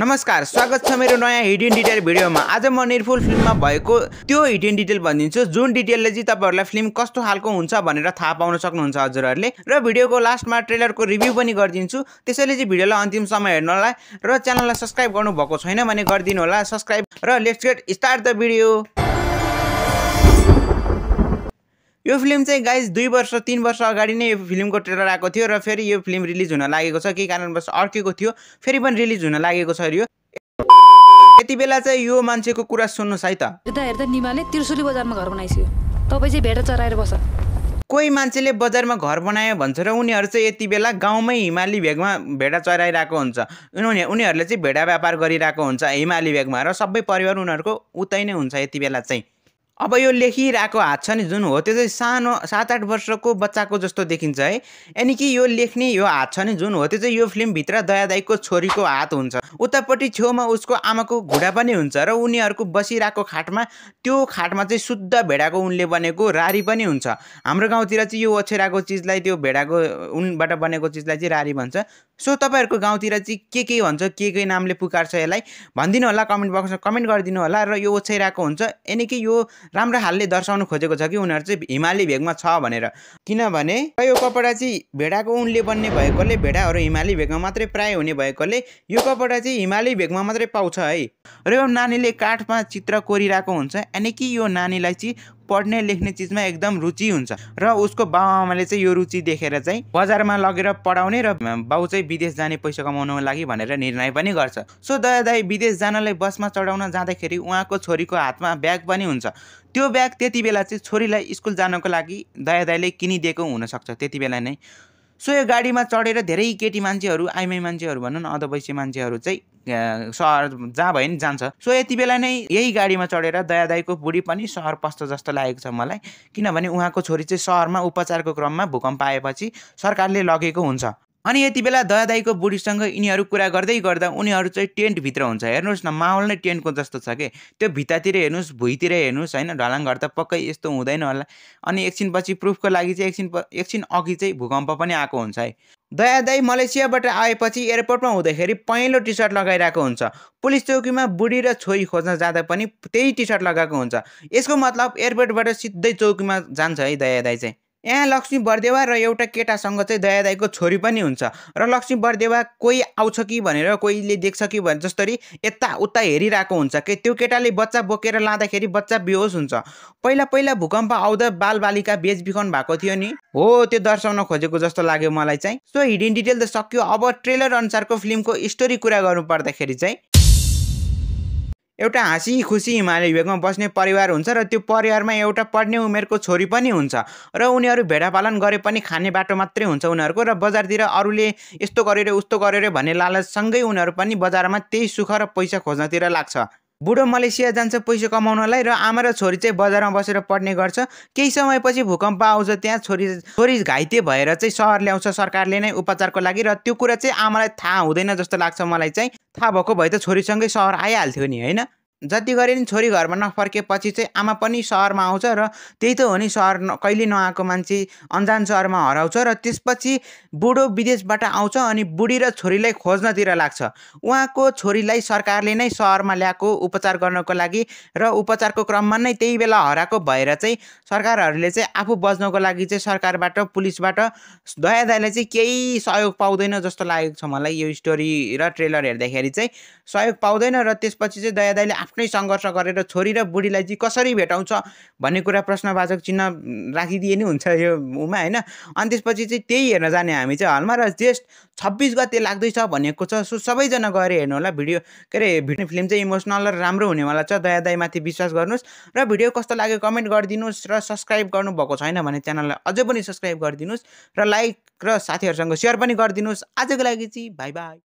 नमस्कार स्वागत छ मेरो नयाँ हिडन डिटेल भिडियोमा आज म निर्फुल फिल्ममा भएको त्यो हिडन डिटेल भनिदिन्छु जुन डिटेलले चाहिँ तपाईँहरूलाई फिल्म कस्तो खालको हुन्छ भनेर थाहा पाउन सक्नुहुन्छ हजुरहरूले र भिडियोको लास्टमा ट्रेलरको रिभ्यू पनि गरिदिन्छु त्यसैले चाहिँ भिडियोलाई अन्तिम अन्तिमसम्म होला र च्यानललाई सब्सक्राइब गर्नुभएको छैन भने गरिदिनु होला सब्सक्राइब र let's get start the video यो फिल्म चाहिँ गाइज दुई वर्ष तिन वर्ष अगाडि नै यो फिल्मको ट्रेलर आएको थियो र फेरि यो फिल्म रिलिज हुन लागेको छ केही कारणवश अड्केको थियो फेरि पनि रिलिज हुन लागेको छ यो यति बेला चाहिँ यो मान्छेको कुरा सुन्नुहोस् है त यता हेर्दा निमाले त्रिशुली बजारमा घर बनाइसक्यो तपाईँ चाहिँ भेटा चराएर बस कोही मान्छेले बजारमा घर बनायो भन्छ र उनीहरू चाहिँ यति बेला गाउँमै हिमाली भेगमा भेडा चराइरहेको हुन्छ उनी उनीहरूले चाहिँ भेडा व्यापार गरिरहेको हुन्छ हिमाली भेगमा र सबै परिवार उनीहरूको उतै नै हुन्छ यति बेला चाहिँ अब यो लेखिरहेको हात छ नि जुन हो त्यो चाहिँ सानो सात आठ वर्षको बच्चाको जस्तो देखिन्छ है यानि कि यो लेख्ने यो हात छ नि जुन हो त्यो चाहिँ यो फिल्मभित्र दयादाईको छोरीको हात हुन्छ उतापट्टि छेउमा उसको आमाको घुँडा पनि हुन्छ र उनीहरूको बसिरहेको खाटमा त्यो खाटमा चाहिँ शुद्ध भेडाको उनले बनेको रारी पनि हुन्छ हाम्रो गाउँतिर चाहिँ यो ओछेराको चिजलाई त्यो भेडाको उनबाट बनेको चिजलाई चाहिँ रारी भन्छ सो तपाईँहरूको गाउँतिर चाहिँ के के भन्छ के के नामले पुकार्छ यसलाई भनिदिनु होला कमेन्ट बक्समा कमेन्ट गरिदिनु होला र यो ओछ्याइरहेको हुन्छ यानि कि यो राम्रो हालले दर्शाउनु खोजेको छ कि उनीहरू चाहिँ हिमाली भेगमा छ भनेर किनभने यो कपडा चाहिँ भेडाको उनले बन्ने भएकोले भेडाहरू हिमाली भेगमा मात्रै प्राय हुने भएकोले यो कपडा चाहिँ हिमाली भेगमा मात्रै पाउँछ है र यो नानीले काठमा चित्र कोरिरहेको हुन्छ यानि कि यो नानीलाई चाहिँ पढ्ने लेख्ने चिजमा एकदम रुचि हुन्छ र उसको बाबाआमाले चाहिँ यो रुचि देखेर चाहिँ बजारमा लगेर पढाउने र बाउ चाहिँ विदेश जाने पैसा कमाउनको लागि भनेर निर्णय पनि गर्छ सो दया दाई विदेश जानलाई बसमा चढाउन जाँदाखेरि उहाँको छोरीको हातमा ब्याग पनि हुन्छ त्यो ब्याग त्यति बेला चाहिँ छोरीलाई स्कुल जानको लागि दया दाईले किनिदिएको हुनसक्छ त्यति बेला नै सो यो गाडीमा चढेर धेरै केटी मान्छेहरू आइमाई मान्छेहरू भनौँ न अधवैसी मान्छेहरू चाहिँ सहर जहाँ भयो नि जान्छ सो यति बेला नै यही गाडीमा चढेर दया दाईको बुढी पनि सहर पस्छ जस्तो लागेको छ मलाई किनभने उहाँको छोरी चाहिँ सहरमा उपचारको क्रममा भूकम्प आएपछि सरकारले लगेको हुन्छ अनि यति बेला दयादाईको बुढीसँग यिनीहरू कुरा गर्दै गर्दा उनीहरू चाहिँ टेन्टभित्र हुन्छ हेर्नुहोस् न माहौल नै टेन्टको जस्तो छ कि त्यो भित्तातिर हेर्नुहोस् भुइँतिर हेर्नुहोस् होइन ढलाङ घर त पक्कै यस्तो हुँदैन होला अनि एकछिनपछि प्रुफको लागि चाहिँ एकछिन एकछिन अघि चाहिँ भूकम्प पनि आएको हुन्छ है दयादाई मलेसियाबाट आएपछि एयरपोर्टमा हुँदाखेरि पहेँलो टी सर्ट लगाइरहेको हुन्छ पुलिस चौकीमा बुढी र छोरी खोज्न जाँदा पनि त्यही टी सर्ट लगाएको हुन्छ यसको मतलब एयरपोर्टबाट सिधै चौकीमा जान्छ है दयादाई चाहिँ यहाँ लक्ष्मी बरदेवा र एउटा केटासँग चाहिँ दयादाईको छोरी पनि हुन्छ र लक्ष्मी बरदेवा कोही आउँछ कि भनेर कोहीले देख्छ कि भने जस्तरी यता उता हेरिरहेको हुन्छ के त्यो केटाले बच्चा बोकेर लाँदाखेरि बच्चा बेहोस हुन्छ पहिला पहिला भूकम्प आउँदा बालबालिका बेचबिखन भएको थियो नि हो त्यो दर्शाउन खोजेको जस्तो लाग्यो मलाई चाहिँ सो हिडिन डिटेल त सक्यो अब ट्रेलर अनुसारको फिल्मको स्टोरी कुरा गर्नु पर्दाखेरि चाहिँ एउटा हाँसी खुसी हिमालय भेगमा बस्ने परिवार हुन्छ र त्यो परिवारमा एउटा पढ्ने उमेरको छोरी पनि हुन्छ र उनीहरू भेडा पालन गरे पनि खाने बाटो मात्रै हुन्छ उनीहरूको र बजारतिर अरूले यस्तो गरेर उस्तो गरेर भन्ने लालचसँगै उनीहरू पनि बजारमा त्यही सुख र पैसा खोज्नतिर लाग्छ बुढो मलेसिया जान्छ पैसा कमाउनलाई र आमा र छोरी चाहिँ बजारमा बसेर पढ्ने गर्छ केही समयपछि भूकम्प आउँछ त्यहाँ छोरी छोरी घाइते भएर चाहिँ सहर ल्याउँछ सरकारले नै उपचारको लागि र त्यो कुरा चाहिँ आमालाई थाहा हुँदैन जस्तो लाग्छ मलाई चाहिँ थाहा भएको भए त छोरीसँगै सहर आइहाल्थ्यो नि होइन जति गरे नि छोरी घरमा नफर्केपछि चाहिँ आमा पनि सहरमा आउँछ र त्यही त हो नि सहर न कहिले नआएको मान्छे अन्जान सहरमा हराउँछ र त्यसपछि बुढो विदेशबाट आउँछ अनि बुढी र छोरीलाई खोज्नतिर लाग्छ उहाँको छोरीलाई सरकारले नै सहरमा ल्याएको उपचार गर्नको लागि र उपचारको क्रममा नै त्यही बेला हराएको भएर चाहिँ सरकारहरूले चाहिँ आफू बज्नको लागि चाहिँ सरकारबाट पुलिसबाट दया दयालाई चाहिँ केही सहयोग पाउँदैन जस्तो लागेको छ मलाई यो स्टोरी र ट्रेलर हेर्दाखेरि चाहिँ सहयोग पाउँदैन र त्यसपछि चाहिँ दया दयाले आफ्नै सङ्घर्ष गरेर छोरी र बुढीलाई चाहिँ कसरी भेटाउँछ भन्ने कुरा प्रश्नवाचक चिन्ह राखिदिए नि हुन्छ यो उमा होइन अनि त्यसपछि चाहिँ त्यही हेर्न जाने हामी चाहिँ हलमा र जेस्ट छब्बिस गते लाग्दैछ भनेको छ सो सबैजना गएर हेर्नु होला भिडियो के अरे भिडियो फिल्म चाहिँ इमोसनल र राम्रो हुनेवाला छ दया माथि विश्वास गर्नुहोस् र भिडियो कस्तो लाग्यो कमेन्ट गरिदिनुहोस् र सब्सक्राइब गर्नुभएको छैन भने च्यानललाई अझै पनि सब्सक्राइब गरिदिनुहोस् र लाइक र साथीहरूसँग सेयर पनि गरिदिनुहोस् आजको लागि चाहिँ बाई बाई